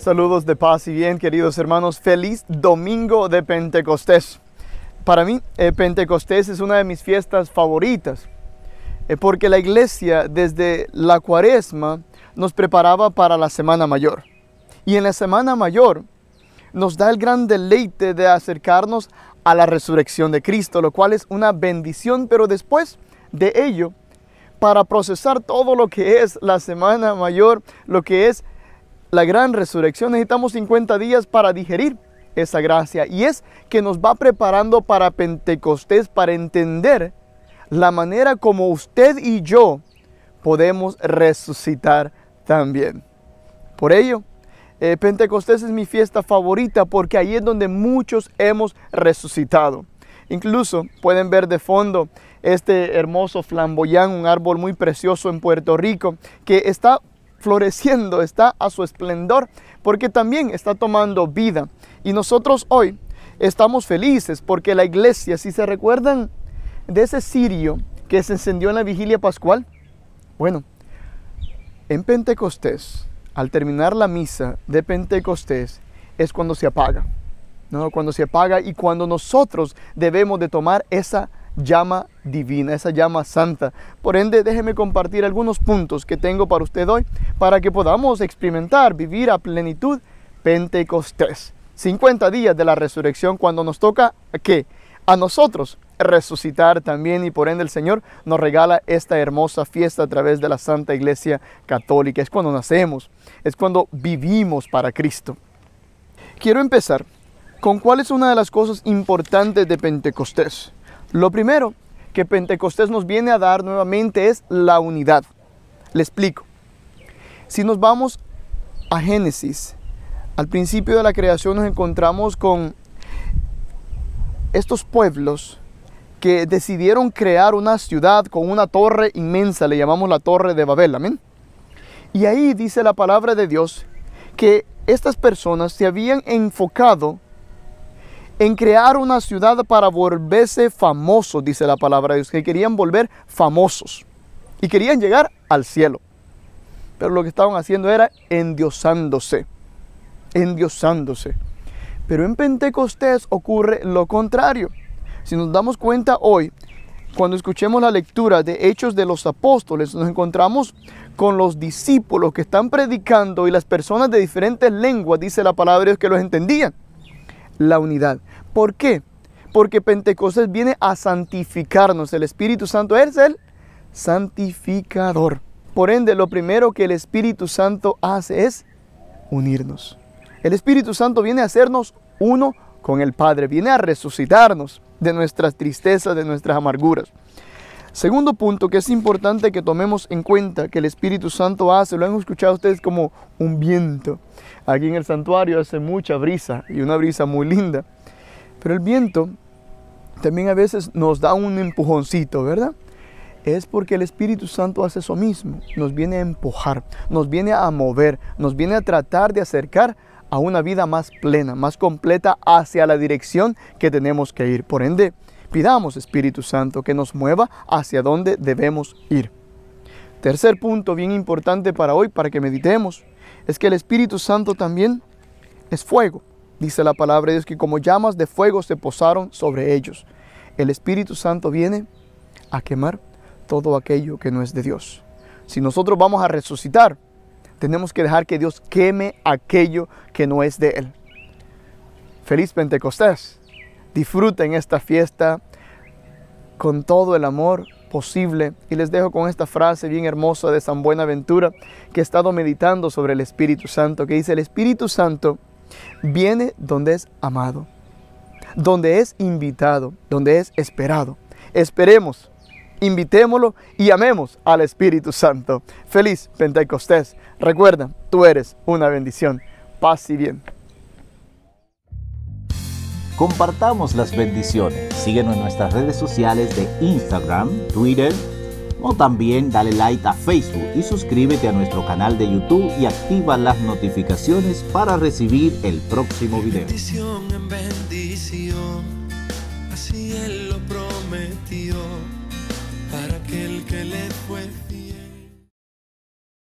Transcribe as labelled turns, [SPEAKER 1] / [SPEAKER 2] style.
[SPEAKER 1] Saludos de paz y bien, queridos hermanos. Feliz domingo de Pentecostés. Para mí, eh, Pentecostés es una de mis fiestas favoritas, eh, porque la iglesia desde la cuaresma nos preparaba para la Semana Mayor. Y en la Semana Mayor nos da el gran deleite de acercarnos a la resurrección de Cristo, lo cual es una bendición, pero después de ello, para procesar todo lo que es la Semana Mayor, lo que es la gran resurrección necesitamos 50 días para digerir esa gracia y es que nos va preparando para Pentecostés, para entender la manera como usted y yo podemos resucitar también. Por ello, eh, Pentecostés es mi fiesta favorita porque ahí es donde muchos hemos resucitado. Incluso pueden ver de fondo este hermoso flamboyán, un árbol muy precioso en Puerto Rico, que está floreciendo, está a su esplendor, porque también está tomando vida. Y nosotros hoy estamos felices porque la iglesia, si se recuerdan de ese cirio que se encendió en la vigilia pascual, bueno, en Pentecostés, al terminar la misa de Pentecostés, es cuando se apaga, ¿no? Cuando se apaga y cuando nosotros debemos de tomar esa llama divina, esa llama santa. Por ende, déjeme compartir algunos puntos que tengo para usted hoy para que podamos experimentar, vivir a plenitud Pentecostés. 50 días de la resurrección cuando nos toca que a nosotros resucitar también y por ende el Señor nos regala esta hermosa fiesta a través de la Santa Iglesia Católica. Es cuando nacemos, es cuando vivimos para Cristo. Quiero empezar con cuál es una de las cosas importantes de Pentecostés. Lo primero que Pentecostés nos viene a dar nuevamente es la unidad. Le explico. Si nos vamos a Génesis, al principio de la creación nos encontramos con estos pueblos que decidieron crear una ciudad con una torre inmensa, le llamamos la torre de Babel, amén. Y ahí dice la palabra de Dios que estas personas se habían enfocado en crear una ciudad para volverse famosos, dice la palabra de Dios, que querían volver famosos y querían llegar al cielo. Pero lo que estaban haciendo era endiosándose, endiosándose. Pero en Pentecostés ocurre lo contrario. Si nos damos cuenta hoy, cuando escuchemos la lectura de Hechos de los Apóstoles, nos encontramos con los discípulos que están predicando y las personas de diferentes lenguas, dice la palabra de Dios, que los entendían. La unidad. ¿Por qué? Porque Pentecostés viene a santificarnos. El Espíritu Santo es el santificador. Por ende, lo primero que el Espíritu Santo hace es unirnos. El Espíritu Santo viene a hacernos uno con el Padre, viene a resucitarnos de nuestras tristezas, de nuestras amarguras. Segundo punto que es importante que tomemos en cuenta que el Espíritu Santo hace, lo han escuchado ustedes como un viento. Aquí en el santuario hace mucha brisa y una brisa muy linda. Pero el viento también a veces nos da un empujoncito, ¿verdad? Es porque el Espíritu Santo hace eso mismo, nos viene a empujar, nos viene a mover, nos viene a tratar de acercar a una vida más plena, más completa hacia la dirección que tenemos que ir. Por ende, pidamos Espíritu Santo que nos mueva hacia donde debemos ir. Tercer punto bien importante para hoy, para que meditemos, es que el Espíritu Santo también es fuego. Dice la palabra de Dios que como llamas de fuego se posaron sobre ellos. El Espíritu Santo viene a quemar todo aquello que no es de Dios. Si nosotros vamos a resucitar, tenemos que dejar que Dios queme aquello que no es de Él. Feliz Pentecostés. Disfruten esta fiesta con todo el amor posible. Y les dejo con esta frase bien hermosa de San Buenaventura, que he estado meditando sobre el Espíritu Santo, que dice, el Espíritu Santo Viene donde es amado, donde es invitado, donde es esperado. Esperemos, invitémoslo y amemos al Espíritu Santo. Feliz Pentecostés. Recuerda, tú eres una bendición. Paz y bien. Compartamos las bendiciones. Síguenos en nuestras redes sociales de Instagram, Twitter, o también dale like a Facebook y suscríbete a nuestro canal de YouTube y activa las notificaciones para recibir el próximo video. Bendición así él lo prometió para aquel que le fue